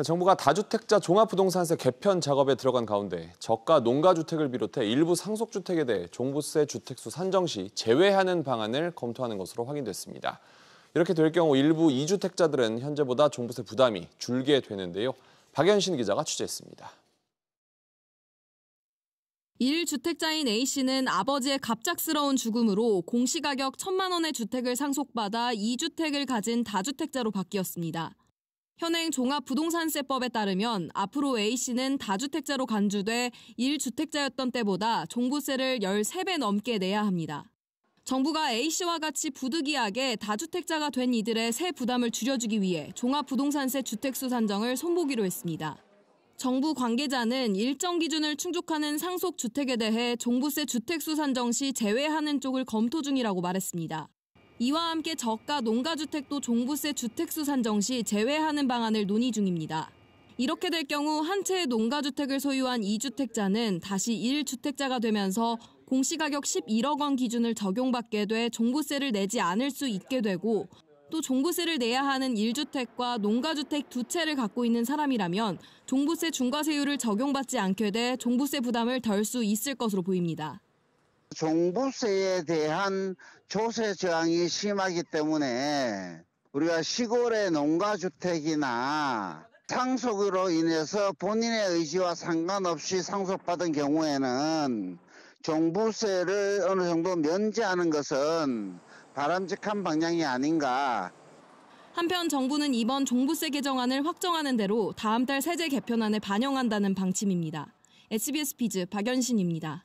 그러니까 정부가 다주택자 종합부동산세 개편 작업에 들어간 가운데 저가 농가주택을 비롯해 일부 상속주택에 대해 종부세 주택수 산정 시 제외하는 방안을 검토하는 것으로 확인됐습니다. 이렇게 될 경우 일부 이주택자들은 현재보다 종부세 부담이 줄게 되는데요. 박현신 기자가 취재했습니다. 1주택자인 A씨는 아버지의 갑작스러운 죽음으로 공시가격 1 천만 원의 주택을 상속받아 2주택을 가진 다주택자로 바뀌었습니다. 현행 종합부동산세법에 따르면 앞으로 A씨는 다주택자로 간주돼 1주택자였던 때보다 종부세를 13배 넘게 내야 합니다. 정부가 A씨와 같이 부득이하게 다주택자가 된 이들의 세 부담을 줄여주기 위해 종합부동산세 주택수 산정을 손보기로 했습니다. 정부 관계자는 일정 기준을 충족하는 상속 주택에 대해 종부세 주택수 산정 시 제외하는 쪽을 검토 중이라고 말했습니다. 이와 함께 저가 농가주택도 종부세 주택수 산정 시 제외하는 방안을 논의 중입니다. 이렇게 될 경우 한 채의 농가주택을 소유한 2주택자는 다시 1주택자가 되면서 공시가격 11억 원 기준을 적용받게 돼 종부세를 내지 않을 수 있게 되고 또 종부세를 내야 하는 1주택과 농가주택 두 채를 갖고 있는 사람이라면 종부세 중과세율을 적용받지 않게 돼 종부세 부담을 덜 수 있을 것으로 보입니다. 종부세에 대한 조세 저항이 심하기 때문에 우리가 시골의 농가주택이나 상속으로 인해서 본인의 의지와 상관없이 상속받은 경우에는 종부세를 어느 정도 면제하는 것은 바람직한 방향이 아닌가. 한편 정부는 이번 종부세 개정안을 확정하는 대로 다음 달 세제 개편안에 반영한다는 방침입니다. SBS 비즈 박연신입니다.